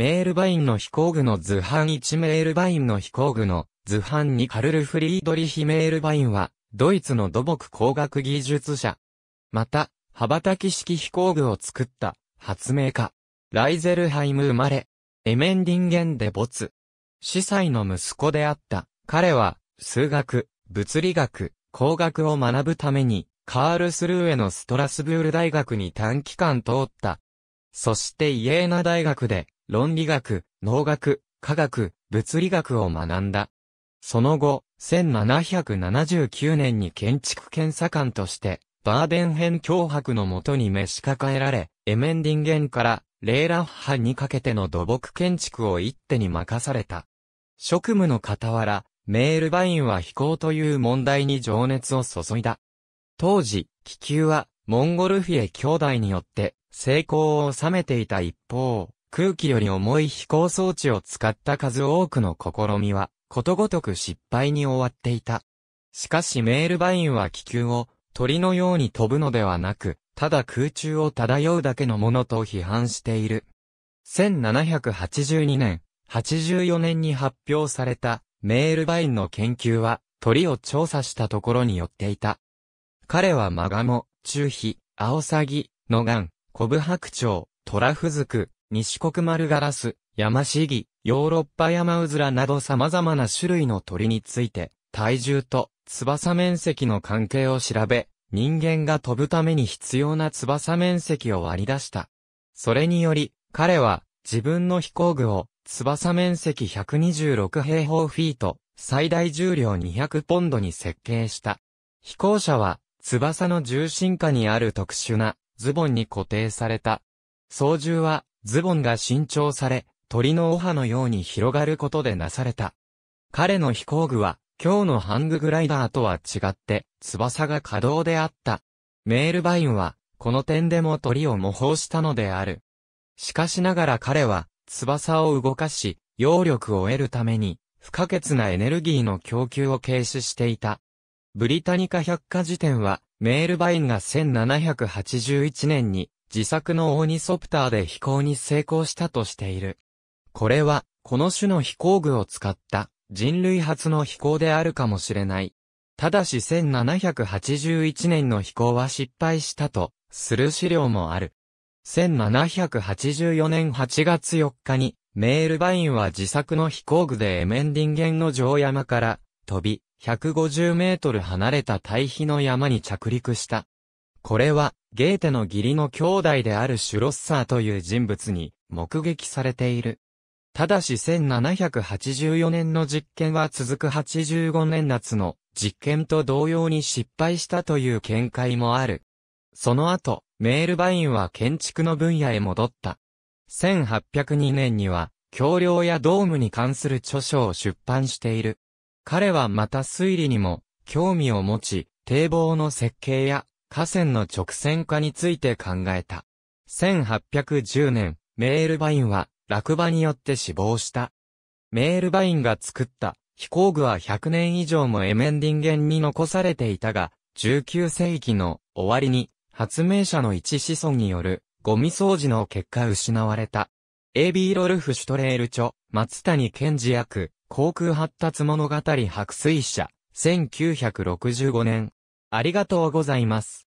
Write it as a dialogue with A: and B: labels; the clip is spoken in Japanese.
A: メールバインの飛行具の図版1メールバインの飛行具の図版2カルル・フリードリヒ・メールバインは、ドイツの土木工学技術者。また、羽ばたき式飛行具を作った発明家。ライゼルハイム生まれ、エメンディンゲンで没。司祭の息子であった。彼は、数学、物理学、工学を学ぶために、カールスルーへのストラスブール大学に短期間通った。そしてイエーナ大学で論理学、農学、科学、物理学を学んだ。その後、1779年に建築検査官として、バーデンヘン脅迫のもとに召し抱えられ、エメンディンゲンからレーラッハにかけての土木建築を一手に任された。職務の傍ら、メールバインは飛行という問題に情熱を注いだ。当時、気球はモンゴルフィエ兄弟によって成功を収めていた一方、空気より重い飛行装置を使った数多くの試みは、ことごとく失敗に終わっていた。しかしメールバインは気球を鳥のように飛ぶのではなく、ただ空中を漂うだけのものと批判している。1782年、84年に発表されたメールバインの研究は鳥を調査したところによっていた。彼はマガモ、チュウヒ、アオサギ、ノガン、コブハクチョウ、トラフズク、西国丸ガラス、山シギ、ヨーロッパ山うずらなど様々な種類の鳥について、体重と翼面積の関係を調べ、人間が飛ぶために必要な翼面積を割り出した。それにより、彼は自分の飛行具を翼面積126平方フィート、最大重量200ポンドに設計した。飛行車は翼の重心下にある特殊なズボンに固定された。操縦はズボンが新調され、鳥のオハのように広がることでなされた。彼の飛行具は、今日のハンググライダーとは違って、翼が可動であった。メールバインは、この点でも鳥を模倣したのである。しかしながら彼は、翼を動かし、揚力を得るために、不可欠なエネルギーの供給を軽視していた。ブリタニカ百科事典は、メールバインが1781年に自作のオーニソプターで飛行に成功したとしている。これは、この種の飛行具を使った人類初の飛行であるかもしれない。ただし1781年の飛行は失敗したとする資料もある。1784年8月4日にメールバインは自作の飛行具でエメンディンゲンの城山から飛び150メートル離れた対比の山に着陸した。これは、ゲーテの義理の兄弟であるシュロッサーという人物に目撃されている。ただし1784年の実験は続く85年夏の実験と同様に失敗したという見解もある。その後、メールバインは建築の分野へ戻った。1802年には、橋梁やドームに関する著書を出版している。彼はまた推理にも興味を持ち、堤防の設計や河川の直線化について考えた。1810年、メールバインは落馬によって死亡した。メールバインが作った飛行具は100年以上もエメンディンゲンに残されていたが、19世紀の終わりに発明者の一子孫によるゴミ掃除の結果失われた。AB ロルフ・シュトレール著、松谷健二役、航空発達物語白水社、1965年、ありがとうございます。